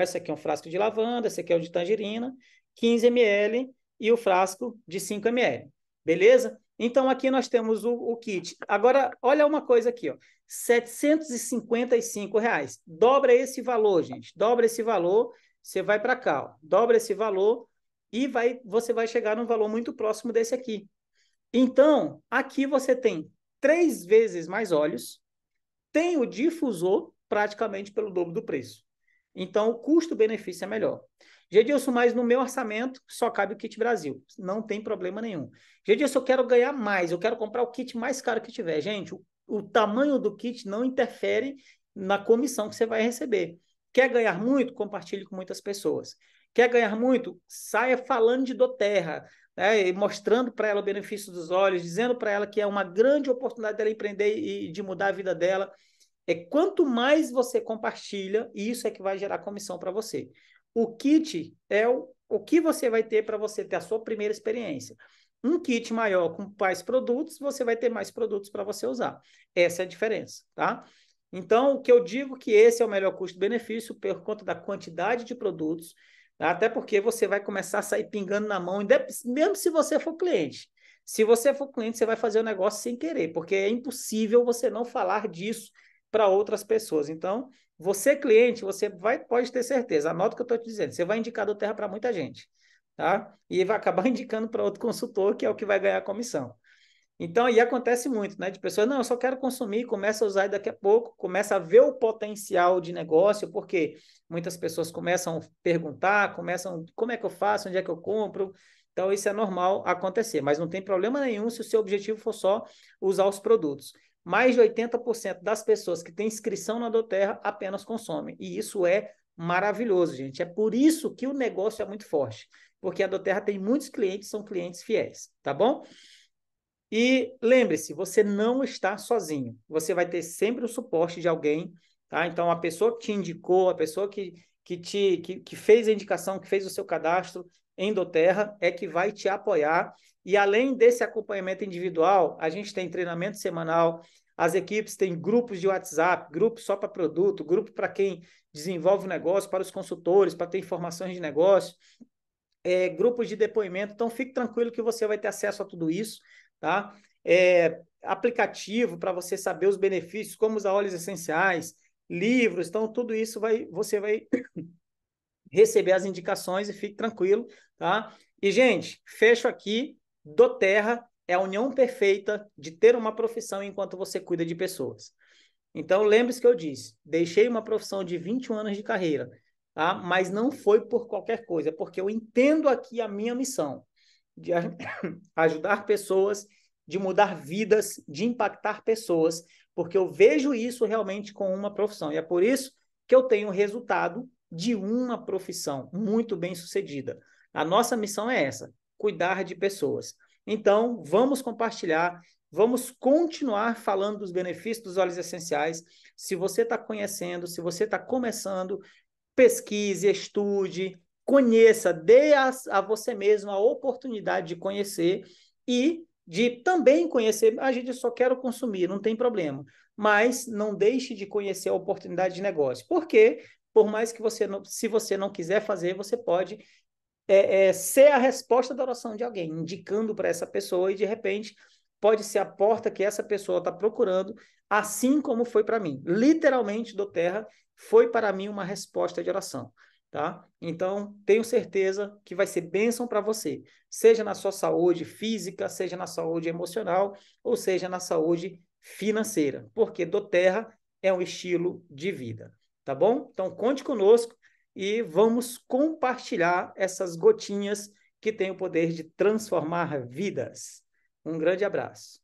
S1: Esse aqui é um frasco de lavanda, esse aqui é o de tangerina, 15 ml e o frasco de 5 ml. Beleza? Então aqui nós temos o, o kit. Agora, olha uma coisa aqui, ó. R$ 755. Reais. Dobra esse valor, gente. Dobra esse valor, você vai para cá, ó. Dobra esse valor e vai, você vai chegar num valor muito próximo desse aqui. Então, aqui você tem três vezes mais óleos, tem o difusor praticamente pelo dobro do preço. Então, o custo-benefício é melhor. Gedilson, mas no meu orçamento só cabe o kit Brasil. Não tem problema nenhum. Gedilson, eu quero ganhar mais, eu quero comprar o kit mais caro que tiver. Gente, o, o tamanho do kit não interfere na comissão que você vai receber. Quer ganhar muito? Compartilhe com muitas pessoas. Quer ganhar muito? Saia falando de Doterra, né? mostrando para ela o benefício dos olhos, dizendo para ela que é uma grande oportunidade dela empreender e de mudar a vida dela. É quanto mais você compartilha, isso é que vai gerar comissão para você. O kit é o, o que você vai ter para você ter a sua primeira experiência. Um kit maior com mais produtos, você vai ter mais produtos para você usar. Essa é a diferença, tá? Então, o que eu digo que esse é o melhor custo-benefício por conta da quantidade de produtos, tá? até porque você vai começar a sair pingando na mão, mesmo se você for cliente. Se você for cliente, você vai fazer o negócio sem querer, porque é impossível você não falar disso para outras pessoas. Então, você cliente, você vai pode ter certeza. Anota o que eu estou te dizendo. Você vai indicar do Terra para muita gente, tá? E vai acabar indicando para outro consultor que é o que vai ganhar a comissão. Então, e acontece muito, né? De pessoas, não, eu só quero consumir, começa a usar e daqui a pouco começa a ver o potencial de negócio, porque muitas pessoas começam a perguntar, começam, como é que eu faço, onde é que eu compro? Então, isso é normal acontecer, mas não tem problema nenhum se o seu objetivo for só usar os produtos mais de 80% das pessoas que têm inscrição na Doterra apenas consomem. E isso é maravilhoso, gente. É por isso que o negócio é muito forte, porque a Doterra tem muitos clientes, são clientes fiéis, tá bom? E lembre-se, você não está sozinho. Você vai ter sempre o suporte de alguém, tá? Então, a pessoa que te indicou, a pessoa que, que, te, que, que fez a indicação, que fez o seu cadastro em Doterra, é que vai te apoiar e além desse acompanhamento individual, a gente tem treinamento semanal, as equipes têm grupos de WhatsApp, grupo só para produto, grupo para quem desenvolve o negócio, para os consultores, para ter informações de negócio, é, grupos de depoimento. Então, fique tranquilo que você vai ter acesso a tudo isso, tá? É, aplicativo para você saber os benefícios, como usar óleos essenciais, livros. Então, tudo isso vai, você vai receber as indicações e fique tranquilo, tá? E, gente, fecho aqui do Terra é a união perfeita de ter uma profissão enquanto você cuida de pessoas. Então, lembre-se que eu disse, deixei uma profissão de 21 anos de carreira, tá? mas não foi por qualquer coisa, porque eu entendo aqui a minha missão de ajudar pessoas, de mudar vidas, de impactar pessoas, porque eu vejo isso realmente com uma profissão. E é por isso que eu tenho resultado de uma profissão muito bem sucedida. A nossa missão é essa: cuidar de pessoas. Então, vamos compartilhar, vamos continuar falando dos benefícios dos óleos essenciais. Se você está conhecendo, se você está começando, pesquise, estude, conheça, dê a, a, você mesmo a oportunidade de conhecer e de também conhecer. A ah, gente só quer consumir, não tem problema. Mas não deixe de conhecer a oportunidade de negócio. Por quê? Por mais que você não, se você não quiser fazer, você pode é, é, ser a resposta da oração de alguém, indicando para essa pessoa e de repente pode ser a porta que essa pessoa está procurando, assim como foi para mim. Literalmente, do Terra foi para mim uma resposta de oração. Tá? Então, tenho certeza que vai ser bênção para você, seja na sua saúde física, seja na saúde emocional, ou seja na saúde financeira, porque do Terra é um estilo de vida, tá bom? Então, conte conosco, e vamos compartilhar essas gotinhas que têm o poder de transformar vidas. Um grande abraço.